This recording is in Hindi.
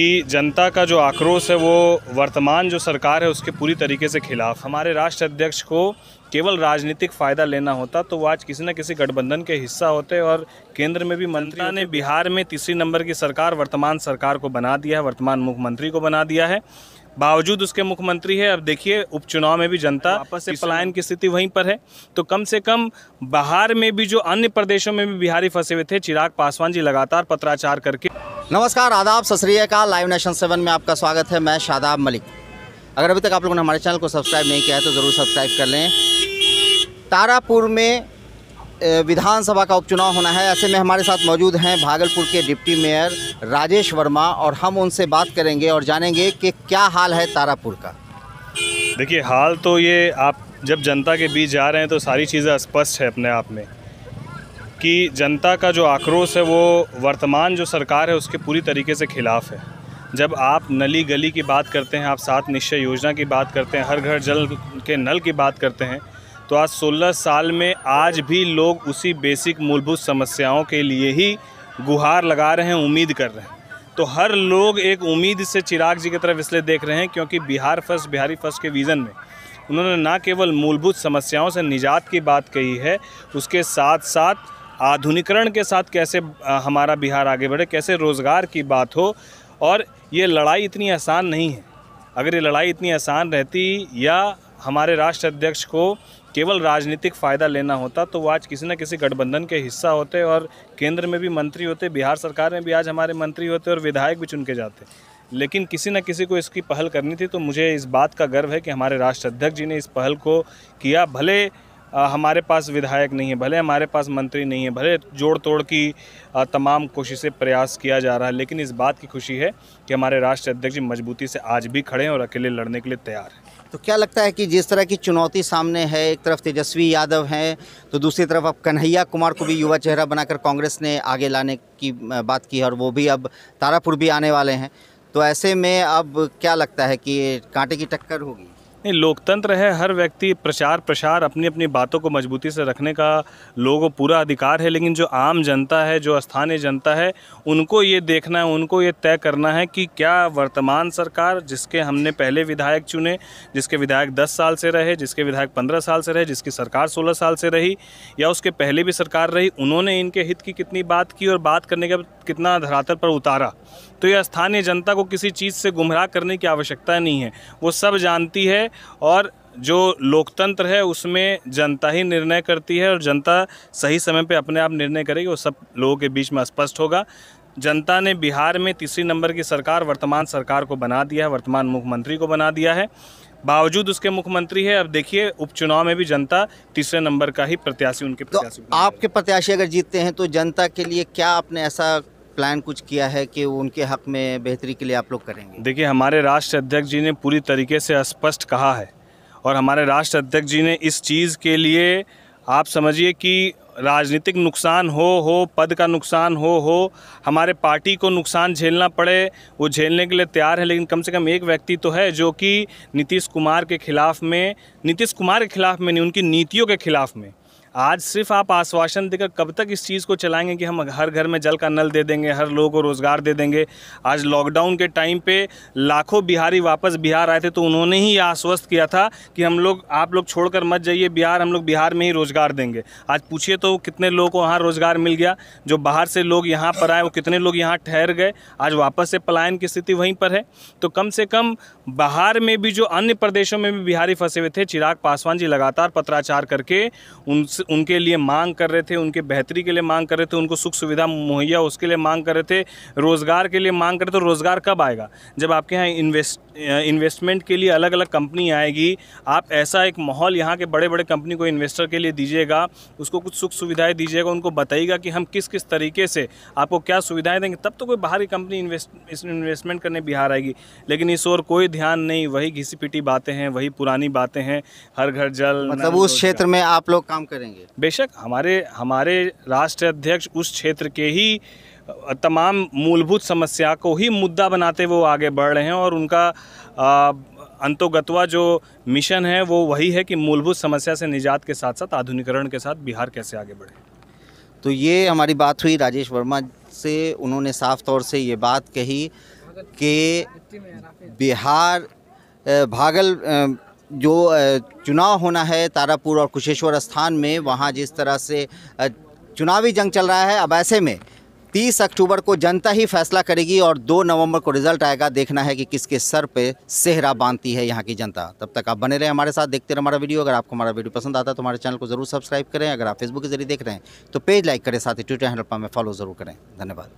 कि जनता का जो आक्रोश है वो वर्तमान जो सरकार है उसके पूरी तरीके से खिलाफ हमारे राष्ट्र अध्यक्ष को केवल राजनीतिक फ़ायदा लेना होता तो वो आज किसी न किसी गठबंधन के हिस्सा होते और केंद्र में भी मंत्री ने बिहार में तीसरी नंबर की सरकार वर्तमान सरकार को बना दिया है वर्तमान मुख्यमंत्री को बना दिया है बावजूद उसके मुख्यमंत्री है अब देखिए उपचुनाव में भी जनता आपस से पलायन की स्थिति वहीं पर है तो कम से कम बाहर में भी जो अन्य प्रदेशों में भी बिहारी फंसे हुए थे चिराग पासवान जी लगातार पत्राचार करके नमस्कार आदाब सत लाइव नेशन सेवन में आपका स्वागत है मैं शादाब मलिक अगर अभी तक आप लोगों ने हमारे चैनल को सब्सक्राइब नहीं किया है तो ज़रूर सब्सक्राइब कर लें तारापुर में विधानसभा का उपचुनाव होना है ऐसे में हमारे साथ मौजूद हैं भागलपुर के डिप्टी मेयर राजेश वर्मा और हम उनसे बात करेंगे और जानेंगे कि क्या हाल है तारापुर का देखिए हाल तो ये आप जब जनता के बीच जा रहे हैं तो सारी चीज़ें स्पष्ट है अपने आप में कि जनता का जो आक्रोश है वो वर्तमान जो सरकार है उसके पूरी तरीके से खिलाफ है जब आप नली गली की बात करते हैं आप सात निश्चय योजना की बात करते हैं हर घर जल के नल की बात करते हैं तो आज 16 साल में आज भी लोग उसी बेसिक मूलभूत समस्याओं के लिए ही गुहार लगा रहे हैं उम्मीद कर रहे हैं तो हर लोग एक उम्मीद से चिराग जी की तरफ इसलिए देख रहे हैं क्योंकि बिहार फर्स्ट बिहारी फर्स्ट के विज़न में उन्होंने ना केवल मूलभूत समस्याओं से निजात की बात कही है उसके साथ साथ आधुनिकरण के साथ कैसे हमारा बिहार आगे बढ़े कैसे रोज़गार की बात हो और ये लड़ाई इतनी आसान नहीं है अगर ये लड़ाई इतनी आसान रहती या हमारे राष्ट्र अध्यक्ष को केवल राजनीतिक फ़ायदा लेना होता तो वो आज किसी न किसी गठबंधन के हिस्सा होते और केंद्र में भी मंत्री होते बिहार सरकार में भी आज हमारे मंत्री होते और विधायक भी चुन के जाते लेकिन किसी न किसी को इसकी पहल करनी थी तो मुझे इस बात का गर्व है कि हमारे राष्ट्र अध्यक्ष जी ने इस पहल को किया भले हमारे पास विधायक नहीं है भले हमारे पास मंत्री नहीं है भले जोड़ तोड़ की तमाम कोशिशें प्रयास किया जा रहा है लेकिन इस बात की खुशी है कि हमारे राष्ट्रीय अध्यक्ष जी मजबूती से आज भी खड़े हैं और अकेले लड़ने के लिए तैयार हैं तो क्या लगता है कि जिस तरह की चुनौती सामने है एक तरफ तेजस्वी यादव हैं तो दूसरी तरफ अब कन्हैया कुमार को भी युवा चेहरा बनाकर कांग्रेस ने आगे लाने की बात की है और वो भी अब तारापुर भी आने वाले हैं तो ऐसे में अब क्या लगता है कि कांटे की टक्कर होगी नहीं लोकतंत्र है हर व्यक्ति प्रचार प्रसार अपनी अपनी बातों को मजबूती से रखने का लोगों को पूरा अधिकार है लेकिन जो आम जनता है जो स्थानीय जनता है उनको ये देखना है उनको ये तय करना है कि क्या वर्तमान सरकार जिसके हमने पहले विधायक चुने जिसके विधायक दस साल से रहे जिसके विधायक पंद्रह साल से रहे जिसकी सरकार सोलह साल से रही या उसके पहले भी सरकार रही उन्होंने इनके हित की कितनी बात की और बात करने के कितना धरातल पर उतारा तो यह स्थानीय जनता को किसी चीज़ से गुमराह करने की आवश्यकता नहीं है वो सब जानती है और जो लोकतंत्र है उसमें जनता ही निर्णय करती है और जनता सही समय पे अपने आप निर्णय करेगी वो सब लोगों के बीच में स्पष्ट होगा जनता ने बिहार में तीसरी नंबर की सरकार वर्तमान सरकार को बना दिया है वर्तमान मुख्यमंत्री को बना दिया है बावजूद उसके मुख्यमंत्री है अब देखिए उपचुनाव में भी जनता तीसरे नंबर का ही प्रत्याशी उनके तो प्रत्याशी तो आपके प्रत्याशी अगर जीतते हैं तो जनता के लिए क्या आपने ऐसा प्लान कुछ किया है कि उनके हक में बेहतरी के लिए आप लोग करेंगे देखिए हमारे राष्ट्र अध्यक्ष जी ने पूरी तरीके से स्पष्ट कहा है और हमारे राष्ट्र अध्यक्ष जी ने इस चीज़ के लिए आप समझिए कि राजनीतिक नुकसान हो हो पद का नुकसान हो हो हमारे पार्टी को नुकसान झेलना पड़े वो झेलने के लिए तैयार है लेकिन कम से कम एक व्यक्ति तो है जो कि नीतीश कुमार के खिलाफ में नीतीश कुमार के खिलाफ में नहीं उनकी नीतियों के खिलाफ में आज सिर्फ आप आश्वासन देकर कब तक इस चीज़ को चलाएंगे कि हम हर घर में जल का नल दे देंगे हर लोगों को रोज़गार दे देंगे आज लॉकडाउन के टाइम पे लाखों बिहारी वापस बिहार आए थे तो उन्होंने ही आश्वस्त किया था कि हम लोग आप लोग छोड़कर मत जाइए बिहार हम लोग बिहार में ही रोज़गार देंगे आज पूछिए तो कितने लोगों को वहाँ रोज़गार मिल गया जो बाहर से लोग यहाँ पर आए वो कितने लोग यहाँ ठहर गए आज वापस से पलायन की स्थिति वहीं पर है तो कम से कम बाहर में भी जो अन्य प्रदेशों में भी बिहारी फंसे हुए थे चिराग पासवान जी लगातार पत्राचार करके उनसे उनके लिए मांग कर रहे थे उनके बेहतरी के लिए मांग कर रहे थे उनको सुख सुविधा मुहैया उसके लिए मांग कर रहे थे रोज़गार के लिए मांग कर रहे थे रोज़गार कब आएगा जब आपके यहाँ इन्वेस्ट इन्वेस्टमेंट के लिए अलग अलग कंपनी आएगी आप ऐसा एक माहौल यहाँ के बड़े बड़े कंपनी को इन्वेस्टर के लिए दीजिएगा उसको कुछ सुख सुविधाएँ दीजिएगा उनको बताइएगा कि हम किस किस तरीके से आपको क्या सुविधाएँ देंगे तब तो कोई बाहरी कंपनी इन्वेस्टमेंट करने बिहार आएगी लेकिन इस ओर कोई ध्यान नहीं वही घिसी पिटी बातें हैं वही पुरानी बातें हैं हर घर जल मतलब उस क्षेत्र में आप लोग काम करें करेंगे बेशक हमारे हमारे राष्ट्र अध्यक्ष उस क्षेत्र के ही तमाम मूलभूत समस्या को ही मुद्दा बनाते वो आगे बढ़ रहे हैं और उनका आ, अंतोगतवा जो मिशन है वो वही है कि मूलभूत समस्या से निजात के साथ साथ आधुनिकरण के साथ बिहार कैसे आगे बढ़े तो ये हमारी बात हुई राजेश वर्मा से उन्होंने साफ तौर से ये बात कही कि बिहार भागल जो चुनाव होना है तारापुर और कुशेश्वर स्थान में वहाँ जिस तरह से चुनावी जंग चल रहा है अब ऐसे में तीस अक्टूबर को जनता ही फैसला करेगी और दो नवंबर को रिजल्ट आएगा देखना है कि किसके सर पे सेहरा बांधती है यहाँ की जनता तब तक आप बने रहें हमारे साथ देखते रहे हमारा वीडियो अगर आपको हमारा वीडियो पसंद आता है तो हमारे चैनल को जरूर सब्सक्राइब करें अगर आप फेसबुक के जरिए देख रहे हैं तो पेज लाइक करें साथ ही ट्विटर हैंडल पर हमें फॉलो जरूर करें धन्यवाद